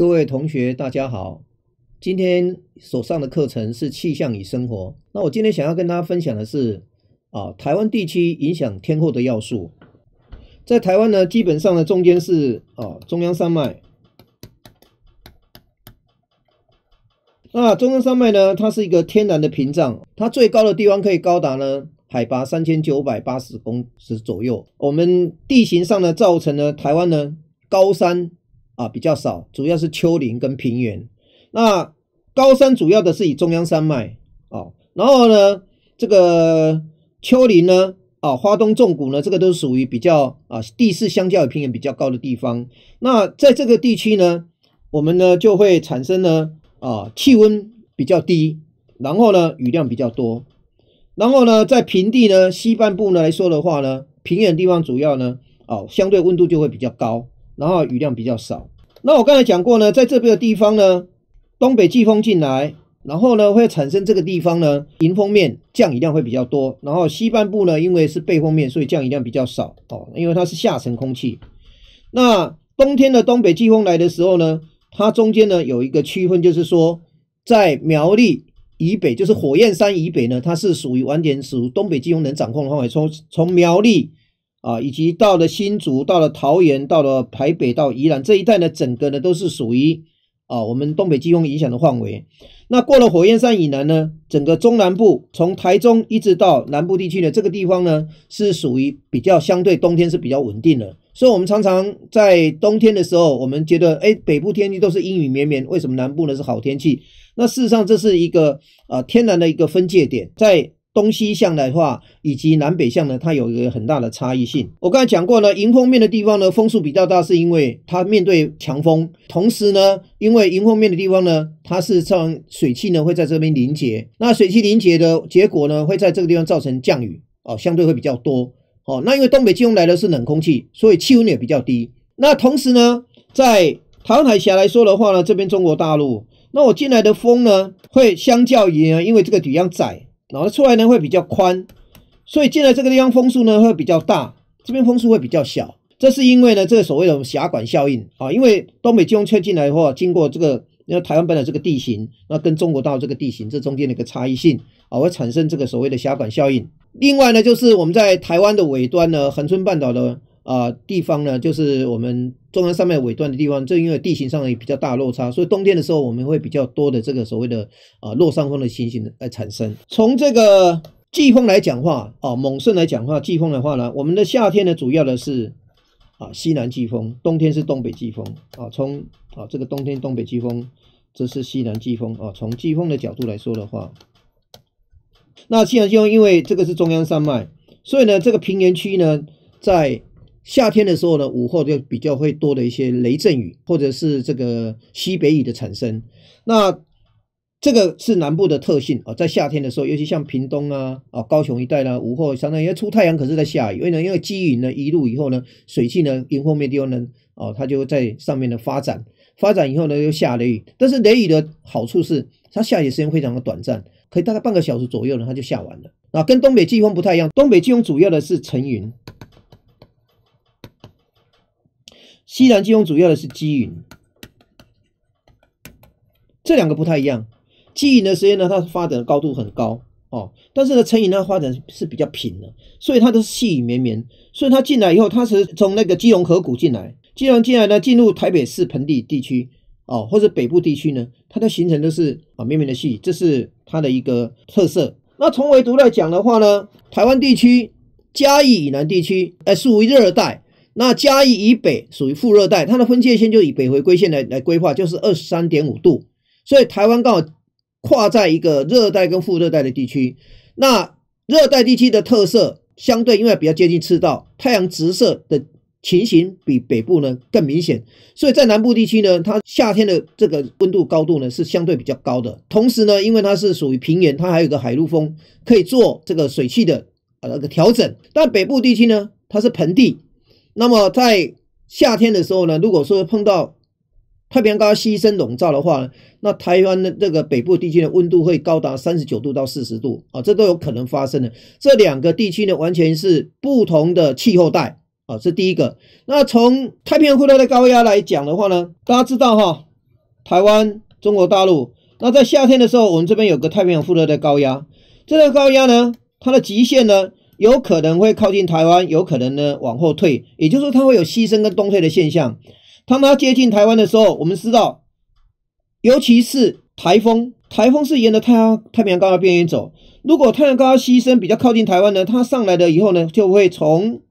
各位同学，大家好。今天所上的课程是气象与生活。那我今天想要跟大家分享的是，啊，台湾地区影响天候的要素。在台湾呢，基本上呢，中间是啊中央山脉。那中央山脉呢，它是一个天然的屏障，它最高的地方可以高达呢海拔三千九百八十公尺左右。我们地形上呢，造成了台湾呢高山。啊，比较少，主要是丘陵跟平原。那高山主要的是以中央山脉哦，然后呢，这个丘陵呢，啊，花东重谷呢，这个都是属于比较啊，地势相较于平原比较高的地方。那在这个地区呢，我们呢就会产生呢，啊，气温比较低，然后呢雨量比较多，然后呢在平地呢，西半部呢来说的话呢，平原地方主要呢，哦，相对温度就会比较高，然后雨量比较少。那我刚才讲过呢，在这边的地方呢，东北季风进来，然后呢会产生这个地方呢迎风面降雨量会比较多，然后西半部呢因为是背风面，所以降雨量比较少哦，因为它是下沉空气。那冬天的东北季风来的时候呢，它中间呢有一个区分，就是说在苗栗以北，就是火焰山以北呢，它是属于晚点属东北季风能掌控的范围，从从苗栗。啊，以及到了新竹，到了桃园，到了台北，到宜兰这一带呢，整个呢都是属于啊我们东北季风影响的范围。那过了火焰山以南呢，整个中南部从台中一直到南部地区的这个地方呢，是属于比较相对冬天是比较稳定的。所以，我们常常在冬天的时候，我们觉得哎，北部天气都是阴雨绵绵，为什么南部呢是好天气？那事实上，这是一个呃天然的一个分界点，在。东西向的话，以及南北向呢，它有一个很大的差异性。我刚才讲过了，迎风面的地方呢，风速比较大，是因为它面对强风。同时呢，因为迎风面的地方呢，它是像水汽呢会在这边凝结。那水汽凝结的结果呢，会在这个地方造成降雨哦，相对会比较多。哦，那因为东北季风来的是冷空气，所以气温也比较低。那同时呢，在台湾海峡来说的话呢，这边中国大陆，那我进来的风呢，会相较于因为这个底方窄。然后出来呢会比较宽，所以进来这个地方风速呢会比较大，这边风速会比较小。这是因为呢这个所谓的狭管效应啊，因为东北季风吹进来的话，经过这个因为台湾本岛这个地形，那跟中国陆这个地形这中间的一个差异性啊，会产生这个所谓的狭管效应。另外呢就是我们在台湾的尾端呢，恒春半岛的。啊，地方呢，就是我们中央山脉尾端的地方，正因为地形上也比较大落差，所以冬天的时候我们会比较多的这个所谓的啊，落山风的情形来产生。从这个季风来讲话啊，猛盛来讲话，季风的话呢，我们的夏天呢主要的是啊西南季风，冬天是东北季风啊。从啊这个冬天东北季风，这是西南季风啊。从季风的角度来说的话，那西南季风因为这个是中央山脉，所以呢，这个平原区呢在夏天的时候呢，午后就比较会多的一些雷阵雨，或者是这个西北雨的产生。那这个是南部的特性啊，在夏天的时候，尤其像屏东啊、啊高雄一带呢，午后相当于出太阳，可是在下雨。为呢，因为积雨呢，一路以后呢，水汽呢，迎风面地方呢，哦，它就在上面的发展，发展以后呢，又下雷雨。但是雷雨的好处是，它下雨时间非常的短暂，可以大概半个小时左右呢，它就下完了。啊，跟东北季风不太一样，东北季风主要的是沉云。西南金融主要的是基云，这两个不太一样。基影的时间呢，它发展的高度很高哦，但是呢，成银呢发展是比较平的，所以它都是细雨绵绵。所以它进来以后，它是从那个基隆河谷进来，基隆进来呢，进入台北市盆地地区哦，或者北部地区呢，它的形成都是啊绵绵的细，雨，这是它的一个特色。那从唯度来讲的话呢，台湾地区嘉义以南地区哎属于热带。那嘉义以北属于副热带，它的分界线就以北回归线来来规划，就是二十三点五度。所以台湾刚好跨在一个热带跟副热带的地区。那热带地区的特色，相对因为比较接近赤道，太阳直射的情形比北部呢更明显。所以在南部地区呢，它夏天的这个温度高度呢是相对比较高的。同时呢，因为它是属于平原，它还有个海陆风可以做这个水汽的呃那个调整。但北部地区呢，它是盆地。那么在夏天的时候呢，如果说碰到太平洋高压牺牲笼罩的话，那台湾的这个北部地区的温度会高达三十九度到四十度啊，这都有可能发生的。这两个地区呢，完全是不同的气候带啊，是第一个。那从太平洋副热带高压来讲的话呢，大家知道哈，台湾、中国大陆，那在夏天的时候，我们这边有个太平洋副热带高压，这个高压呢，它的极限呢？有可能会靠近台湾，有可能呢往后退，也就是说它会有西牲跟东退的现象。它接近台湾的时候，我们知道，尤其是台风，台风是沿着太阳太平洋高压边缘走。如果太平洋高压西伸比较靠近台湾呢，它上来了以后呢，就会从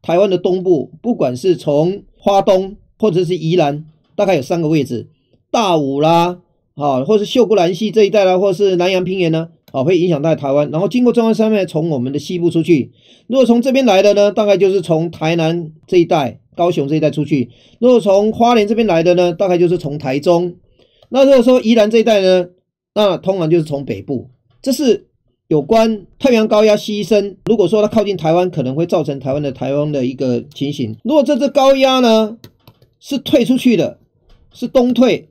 台湾的东部，不管是从花东或者是宜兰，大概有三个位置，大武啦，好，或是秀姑兰溪这一带啦，或是南洋平原呢。啊，会影响到台湾，然后经过中央山脉从我们的西部出去。如果从这边来的呢，大概就是从台南这一带、高雄这一带出去。如果从花莲这边来的呢，大概就是从台中。那如果说宜兰这一带呢，那通常就是从北部。这是有关太阳高压牺牲，如果说它靠近台湾，可能会造成台湾的台风的一个情形。如果这只高压呢是退出去的，是东退。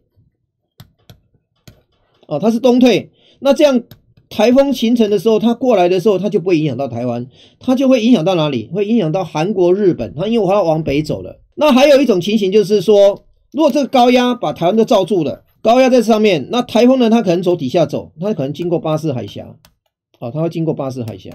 哦，它是东退。那这样。台风形成的时候，它过来的时候，它就不会影响到台湾，它就会影响到哪里？会影响到韩国、日本。它因为它要往北走了。那还有一种情形就是说，如果这个高压把台湾都罩住了，高压在上面，那台风呢，它可能从底下走，它可能经过巴士海峡，啊，它会经过巴士海峡。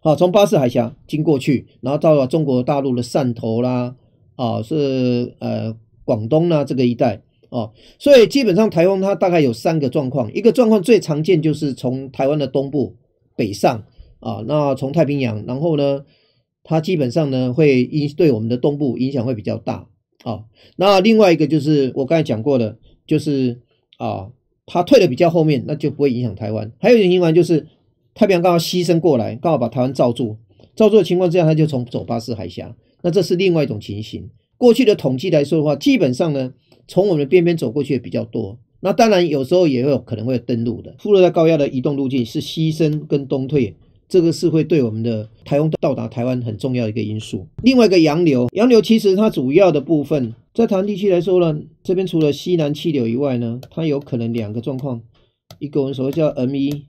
好，从巴士海峡经过去，然后到了中国大陆的汕头啦，啊，是呃广东啦这个一带。哦，所以基本上台风它大概有三个状况，一个状况最常见就是从台湾的东部北上啊，那从太平洋，然后呢，它基本上呢会影对我们的东部影响会比较大啊。那另外一个就是我刚才讲过的，就是啊，它退的比较后面，那就不会影响台湾。还有一种情况就是太平洋刚好牺牲过来，刚好把台湾罩住，罩住的情况之下，它就从走巴士海峡，那这是另外一种情形。过去的统计来说的话，基本上呢。从我们的边边走过去也比较多，那当然有时候也有可能会登陆的。副热带高压的移动路径是西升跟东退，这个是会对我们的台风到达台湾很重要的一个因素。另外一个洋流，洋流其实它主要的部分在台湾地区来说呢，这边除了西南气流以外呢，它有可能两个状况，一个我们所谓叫 M 一，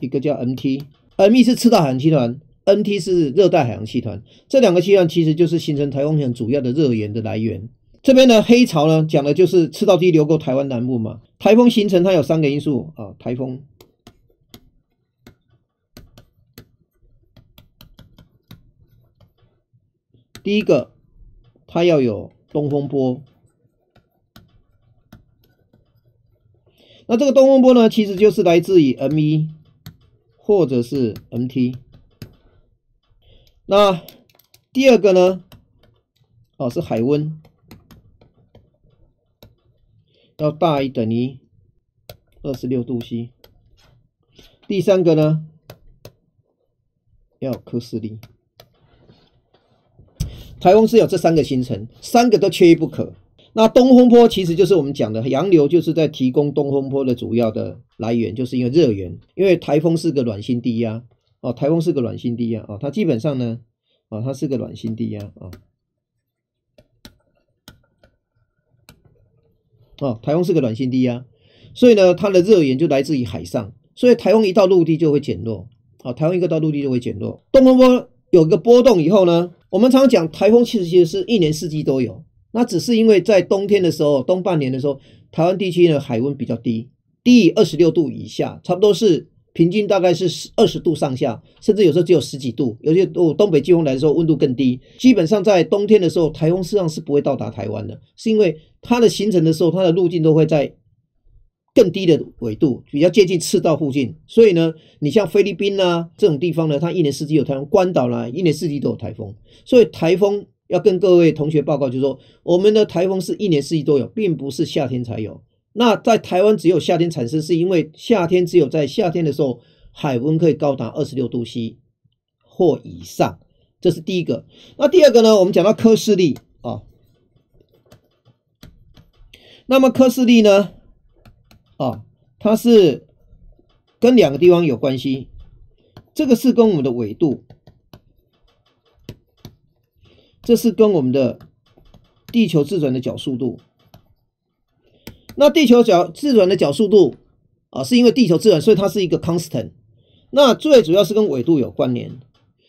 一个叫 NT。M 一是赤道海洋气团，NT 是热带海洋气团，这两个气团其实就是形成台风很主要的热源的来源。这边的黑潮呢讲的就是赤道低流过台湾南部嘛。台风形成它有三个因素啊，台风第一个它要有东风波，那这个东风波呢，其实就是来自于 m 一或者是 MT。那第二个呢，哦，是海温。要大于等于二十六度 C。第三个呢，要科斯 s 台风是有这三个形成，三个都缺一不可。那东风坡其实就是我们讲的洋流，就是在提供东风坡的主要的来源，就是因为热源。因为台风是个暖心低压哦，台风是个暖心低压哦，它基本上呢，哦，它是个暖心低压啊。啊，台风是个暖性低压，所以呢，它的热源就来自于海上，所以台风一到陆地就会减弱。好，台风一个到陆地就会减弱。东风波有个波动以后呢，我们常讲台风其实其实是一年四季都有，那只是因为在冬天的时候，冬半年的时候，台湾地区呢海温比较低，低于二十六度以下，差不多是。平均大概是十二十度上下，甚至有时候只有十几度。有些东东北季风来的时候温度更低。基本上在冬天的时候，台风事实上是不会到达台湾的，是因为它的形成的时候，它的路径都会在更低的纬度，比较接近赤道附近。所以呢，你像菲律宾呢这种地方呢，它一年四季有台风；关岛呢一年四季都有台风。所以台风要跟各位同学报告，就是说我们的台风是一年四季都有，并不是夏天才有。那在台湾只有夏天产生，是因为夏天只有在夏天的时候，海温可以高达二十六度 C 或以上，这是第一个。那第二个呢？我们讲到科氏力啊，那么科氏力呢？啊，它是跟两个地方有关系，这个是跟我们的纬度，这是跟我们的地球自转的角速度。那地球角自转的角速度啊，是因为地球自转，所以它是一个 constant。那最主要是跟纬度有关联。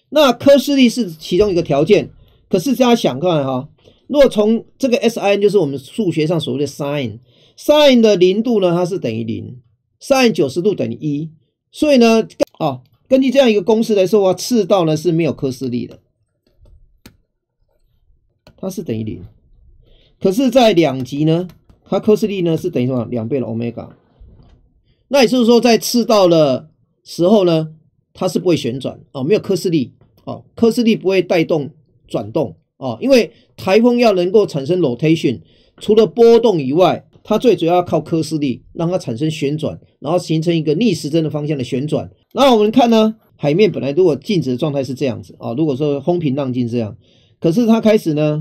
那科氏力是其中一个条件。可是大家想看哈，若从这个 sin 就是我们数学上所谓的 sin，sin 的零度呢，它是等于零，sin 九十度等于一。所以呢，哦，根据这样一个公式来说啊，赤道呢是没有科氏力的，它是等于零。可是，在两极呢？它科氏力呢是等于什么？两倍的欧米伽。那也就是说，在赤道的时候呢，它是不会旋转哦，没有科氏力哦，科氏力不会带动转动哦，因为台风要能够产生 rotation，除了波动以外，它最主要靠科氏力让它产生旋转，然后形成一个逆时针的方向的旋转。那我们看呢，海面本来如果静止的状态是这样子啊，如果说风平浪静这样，可是它开始呢。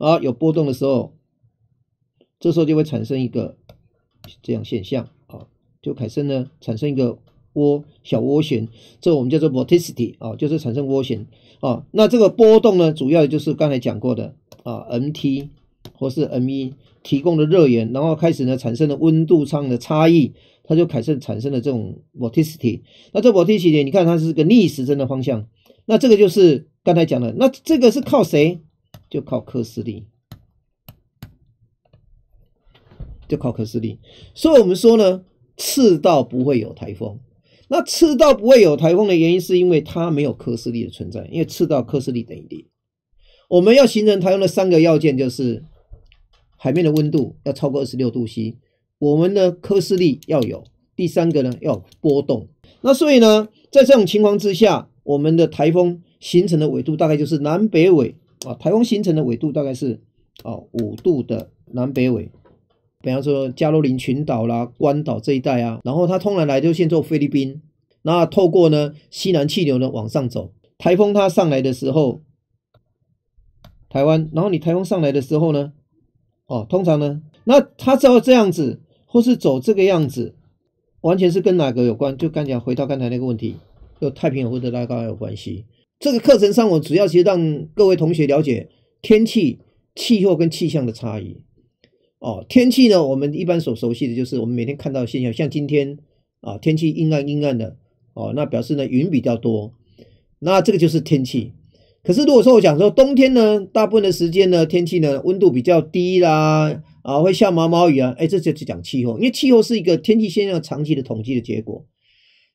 啊，有波动的时候，这时候就会产生一个这样现象啊，就产生呢，产生一个涡小涡旋，这我们叫做 vorticity 啊，就是产生涡旋啊。那这个波动呢，主要就是刚才讲过的啊，MT 或是 ME 提供的热源，然后开始呢，产生了温度上的差异，它就产生产生了这种 vorticity。那这 vorticity 你看它是个逆时针的方向，那这个就是刚才讲的，那这个是靠谁？就靠科斯利，就靠科斯利。所以我们说呢，赤道不会有台风。那赤道不会有台风的原因，是因为它没有科斯利的存在。因为赤道科斯利等于零。我们要形成台风的三个要件，就是海面的温度要超过二十六度 C，我们的科斯利要有，第三个呢要波动。那所以呢，在这种情况之下，我们的台风形成的纬度大概就是南北纬。啊，台风形成的纬度大概是啊五度的南北纬，比方说加罗林群岛啦、关岛这一带啊，然后它通常来就先做菲律宾，那透过呢西南气流呢往上走，台风它上来的时候，台湾，然后你台风上来的时候呢，哦，通常呢，那它只要这样子，或是走这个样子，完全是跟哪个有关？就刚讲回到刚才那个问题，就太平洋或者拉高有关系。这个课程上，我主要其实让各位同学了解天气、气候跟气象的差异。哦，天气呢，我们一般所熟悉的就是我们每天看到的现象，像今天啊，天气阴暗阴暗的，哦，那表示呢云比较多，那这个就是天气。可是如果说我讲说冬天呢，大部分的时间呢，天气呢温度比较低啦，啊，会下毛毛雨啊，哎，这就是讲气候，因为气候是一个天气现象长期的统计的结果。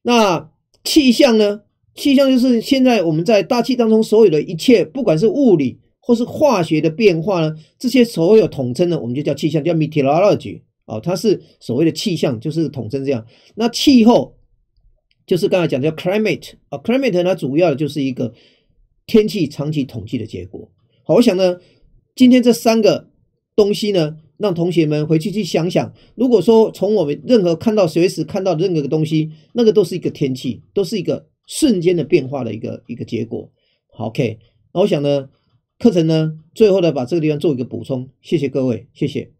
那气象呢？气象就是现在我们在大气当中所有的一切，不管是物理或是化学的变化呢，这些所有统称呢，我们就叫气象，叫 meteorology 哦，它是所谓的气象，就是统称这样。那气候就是刚才讲的叫 climate 啊，climate 它主要的就是一个天气长期统计的结果。好，我想呢，今天这三个东西呢，让同学们回去去想想，如果说从我们任何看到、随时看到的任何个东西，那个都是一个天气，都是一个。瞬间的变化的一个一个结果。好，K，那我想呢，课程呢最后呢把这个地方做一个补充。谢谢各位，谢谢。